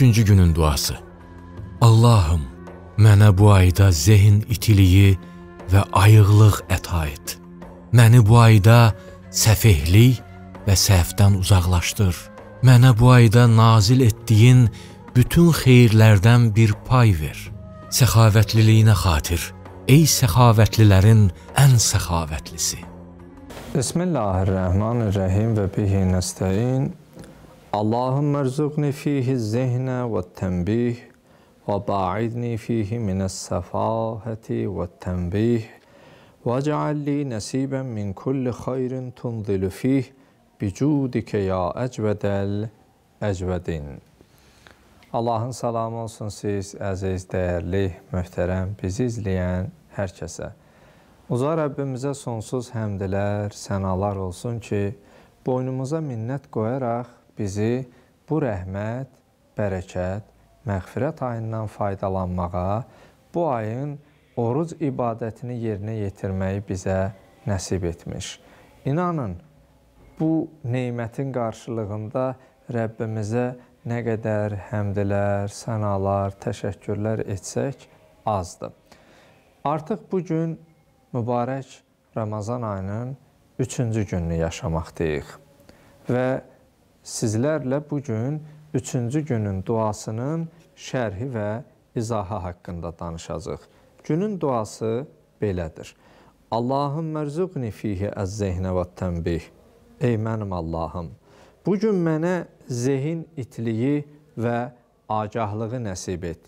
13-cü günün duası. Allahım, mənə bu ayda zehin itiliyi və ayıqlıq əta et. Məni bu ayda səfehlik və səhvdən uzaqlaşdır. Mənə bu ayda nazil etdiyin bütün xeyirlərdən bir pay ver. Səxavətliliyinə xatir, ey səxavətlilərin ən səxavətlisi. Bismillahir-Rəhmanir-Rəhim və bihi nəstəin. اللهم ارزقني فيه الذهن والتنبيه وباعدني فيه من السفاهة والتنبيه واجعل لي نصيبا من كل خير تنضل فيه بجودك ya ecvedel ecvedin. Allahın salamı olsun siz, əziz, dəyərli, möhtərəm, bizi izləyən hər kəsə. Uza Rəbbimizə sonsuz həmdlər, sənalar olsun ki, boynumuza minnət qoyaraq bizi bu rəhmət, bərəkət, məğfirət ayından faydalanmağa, bu ayın oruc ibadətini yerinə yetirməyi bizə nəsib etmiş. İnanın, bu neymətin qarşılığında Rəbbimizə nə qədər həmdlər, sənalar, təşəkkürlər etsək azdır. Artıq bu gün mübarək Ramazan ayının üçüncü gününü yaşamaqdayıq və sizlərlə bu gün 3-cü günün duasının şərhi və izahı haqqında danışacağıq. Günün duası belədir. Allahım mərzuqni fihi əz-zehnə və tənbih. Ey mənim Allahım, bu gün mənə zehin itliyi və agahlığı nəsib et.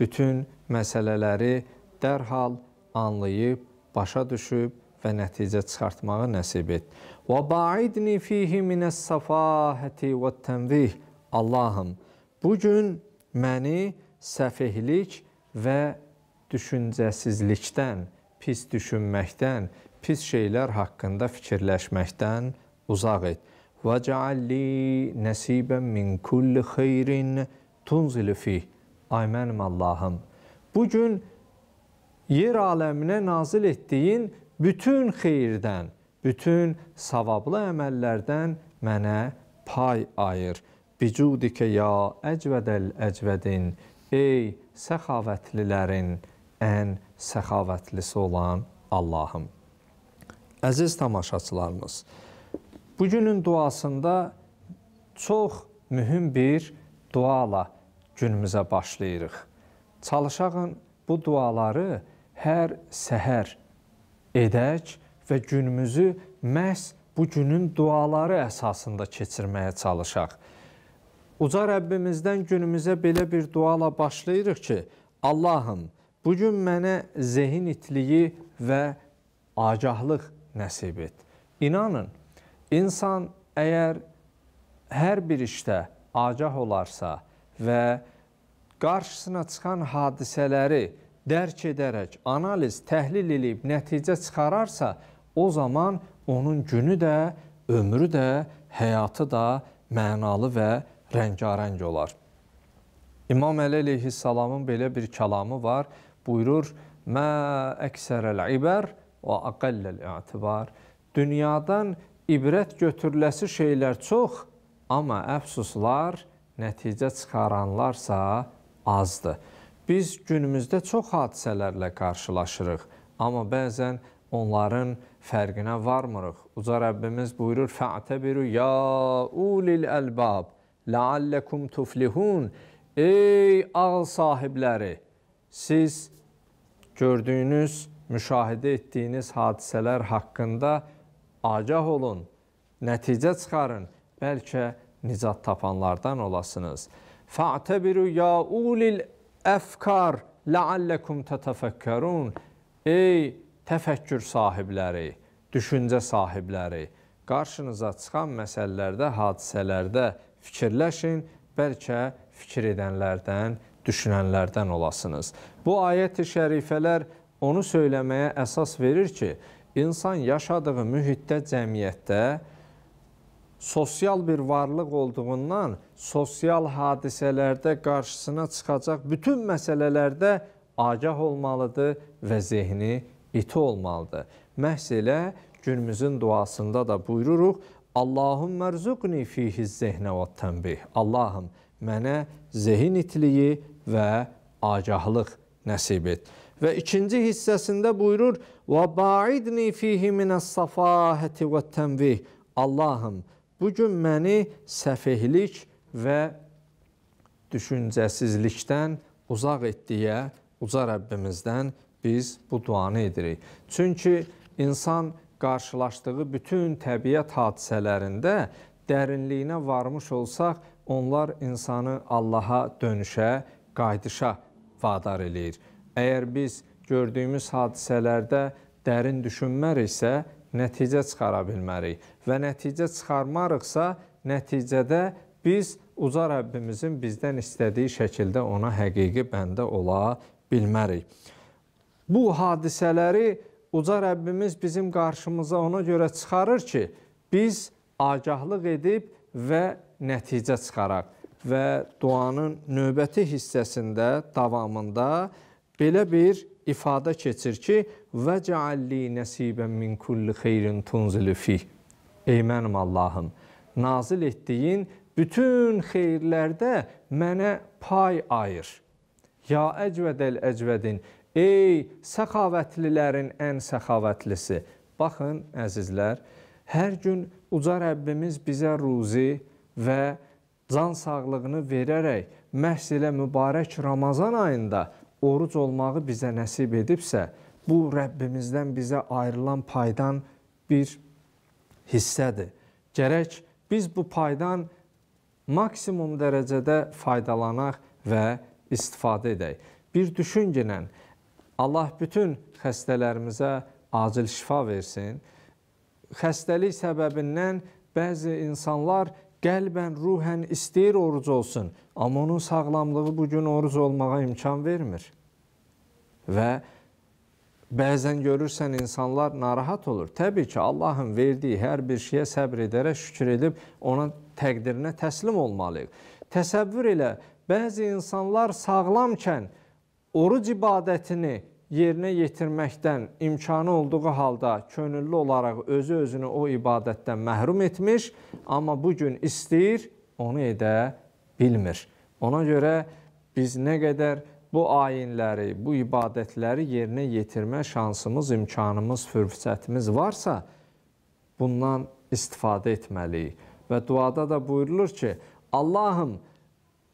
Bütün məsələləri dərhal anlayıb, başa düşüb və nəticə çıxartmağı nəsib et. Və ba'idni fihi minəs səfahəti və tənvih. Allahım, bugün məni səfihlik və düşüncəsizlikdən, pis düşünməkdən, pis şeylər haqqında fikirləşməkdən uzaq et. Və cəalli nəsibən min kulli xeyrin tunzilu fih. Ay mənim Allahım, bugün yer aləminə nazil etdiyin bütün xeyirdən, bütün savablı əməllərdən mənə pay ayır. Bicudikə ya əcvədəl əcvədin, ey səxavətlilərin ən səxavətlisi olan Allahım. Əziz tamaşaçılarımız, bugünün duasında çox mühüm bir duala günümüzə başlayırıq. Çalışağın bu duaları hər səhər edək və günümüzü məhz bu günün duaları əsasında keçirməyə çalışaq. Uca Rəbbimizdən günümüzə belə bir duala başlayırıq ki, Allahım, bu gün mənə zehin itliyi və acahlıq nəsib et. İnanın, insan əgər hər bir işdə acah olarsa və qarşısına çıxan hadisələri dərk edərək, analiz, təhlil edib nəticə çıxararsa, o zaman onun günü də, ömrü də, həyatı da mənalı və rəngarəng olar. İmam Əli əleyhissalamın belə bir kəlamı var. Buyurur: "Mə əksərəl ibər və aqalləl i'tibar." Dünyadan ibrət götürüləsi şeylər çox, amma əfsuslar, nəticə çıxaranlarsa azdır. Biz günümüzdə çox hadisələrlə qarşılaşırıq, amma bəzən onların fərqinə varmırıq. Uca Rəbbimiz buyurur: "Fa'tabiru ya ulil albab, la'allakum tuflihun." Ey ağıl sahibləri, siz gördüyünüz, müşahidə etdiyiniz hadisələr haqqında agah olun, nəticə çıxarın, bəlkə nicat tapanlardan olasınız. Fa'tabiru ya ulil afkar, la'allakum tatafakkarun. Ey təfəkkür sahibləri, düşüncə sahibləri qarşınıza çıxan məsələlərdə, hadisələrdə fikirləşin, bəlkə fikir edənlərdən, düşünənlərdən olasınız. Bu ayət-i şərifələr onu söyləməyə əsas verir ki, insan yaşadığı mühitdə, cəmiyyətdə sosial bir varlıq olduğundan sosial hadisələrdə qarşısına çıxacaq bütün məsələlərdə agah olmalıdır və zehni iti olmalıdır. Məhz elə günümüzün duasında da buyururuq, Allahım mərzuqni fihi zehnə və tənbih. Allahım, mənə zehin itliyi və agahlıq nəsib et. Və ikinci hissəsində buyurur, və baidni fihi minəs safahəti və tənvih. Allahım, bugün məni səfihlik və düşüncəsizlikdən uzaq et deyə uca Rəbbimizdən biz bu duanı edirik. Çünki insan qarşılaşdığı bütün təbiət hadisələrində dərinliyinə varmış olsaq, onlar insanı Allaha dönüşə, qayıdışa vadar eləyir. Əgər biz gördüyümüz hadisələrdə dərin düşünməriksə, nəticə çıxara bilmərik və nəticə çıxarmarıqsa, nəticədə biz uca Rəbbimizin bizdən istədiyi şəkildə ona həqiqi bəndə ola bilmərik bu hadisələri uca Rəbbimiz bizim qarşımıza ona görə çıxarır ki, biz acahlıq edib və nəticə çıxaraq və duanın növbəti hissəsində, davamında belə bir ifadə keçir ki, və cəalli nəsibən min kulli xeyrin tunzilu fi. Ey mənim Allahım, nazil etdiyin bütün xeyirlərdə mənə pay ayır. Ya əcvədəl əcvədin, Ey səxavətlilərin ən səxavətlisi. Baxın, əzizlər, hər gün uca Rəbbimiz bizə ruzi və can sağlığını verərək məhz elə mübarək Ramazan ayında oruc olmağı bizə nəsib edibsə, bu Rəbbimizdən bizə ayrılan paydan bir hissədir. Gərək biz bu paydan maksimum dərəcədə faydalanaq və istifadə edək. Bir düşünginən, Allah bütün xəstələrimizə acil şifa versin. Xəstəlik səbəbindən bəzi insanlar qəlbən, ruhən istəyir oruc olsun, amma onun sağlamlığı bu gün oruc olmağa imkan vermir. Və bəzən görürsən insanlar narahat olur. Təbii ki, Allahın verdiyi hər bir şeyə səbr edərək şükür edib ona təqdirinə təslim olmalıyıq. Təsəvvür elə, bəzi insanlar sağlamkən oruc ibadətini yerinə yetirməkdən imkanı olduğu halda könüllü olaraq özü özünü o ibadətdən məhrum etmiş, amma bu gün istəyir, onu edə bilmir. Ona görə biz nə qədər bu ayinləri, bu ibadətləri yerinə yetirmə şansımız, imkanımız, fürsətimiz varsa, bundan istifadə etməliyik. Və duada da buyurulur ki, Allahım,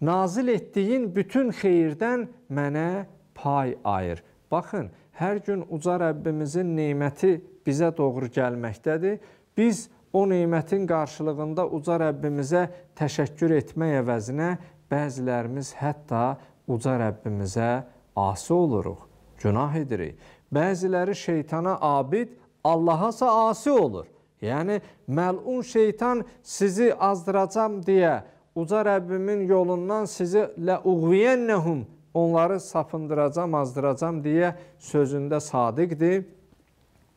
nazil etdiyin bütün xeyirdən mənə pay ayır. Baxın, hər gün uca Rəbbimizin neyməti bizə doğru gəlməkdədir. Biz o neymətin qarşılığında uca Rəbbimizə təşəkkür etmək əvəzinə bəzilərimiz hətta uca Rəbbimizə asi oluruq, günah edirik. Bəziləri şeytana abid, Allaha isə asi olur. Yəni, məlun şeytan sizi azdıracam deyə uca Rəbbimin yolundan sizilə uğviyennəhum onları sapındıracam, azdıracam deyə sözündə sadiqdir.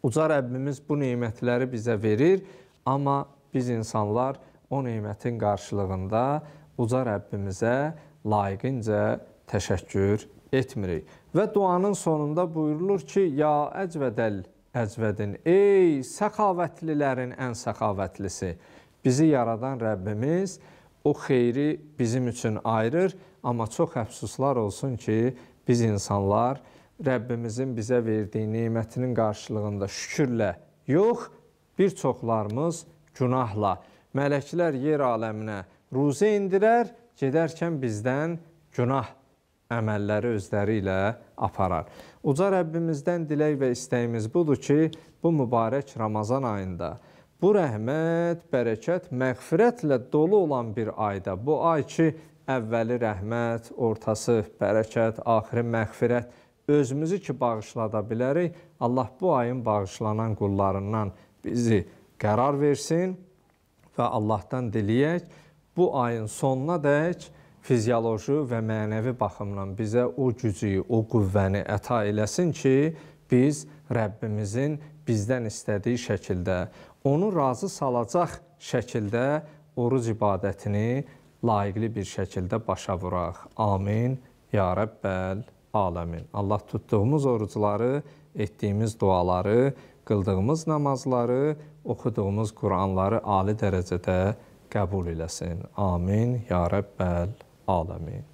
Uca Rəbbimiz bu nemətləri bizə verir, amma biz insanlar o nemətin qarşılığında uca Rəbbimizə layiqincə təşəkkür etmirik. Və duanın sonunda buyurulur ki, ya əcvədəl əcvədin, ey səxavətlilərin ən səxavətlisi, bizi yaradan Rəbbimiz, o xeyri bizim üçün ayırır. Amma çox əfsuslar olsun ki, biz insanlar Rəbbimizin bizə verdiyi nemətinin qarşılığında şükürlə yox, bir çoxlarımız günahla. Mələklər yer aləminə ruzi indirər, gedərkən bizdən günah əməlləri özləri ilə aparar. Uca Rəbbimizdən dilək və istəyimiz budur ki, bu mübarək Ramazan ayında Bu rəhmət, bərəkət, məğfirətlə dolu olan bir ayda, bu ay ki, əvvəli rəhmət, ortası bərəkət, axiri məğfirət, özümüzü ki, bağışlada bilərik, Allah bu ayın bağışlanan qullarından bizi qərar versin və Allahdan diləyək, bu ayın sonuna dək fizioloji və mənəvi baxımdan bizə o gücü, o qüvvəni əta eləsin ki, biz Rəbbimizin bizdən istədiyi şəkildə onu razı salacaq şəkildə oruc ibadətini layiqli bir şəkildə başa vuraq. Amin. Ya Rəbbəl aləmin. Allah tutduğumuz orucları, etdiyimiz duaları, qıldığımız namazları, oxuduğumuz Quranları ali dərəcədə qəbul eləsin. Amin. Ya Rəbbəl aləmin.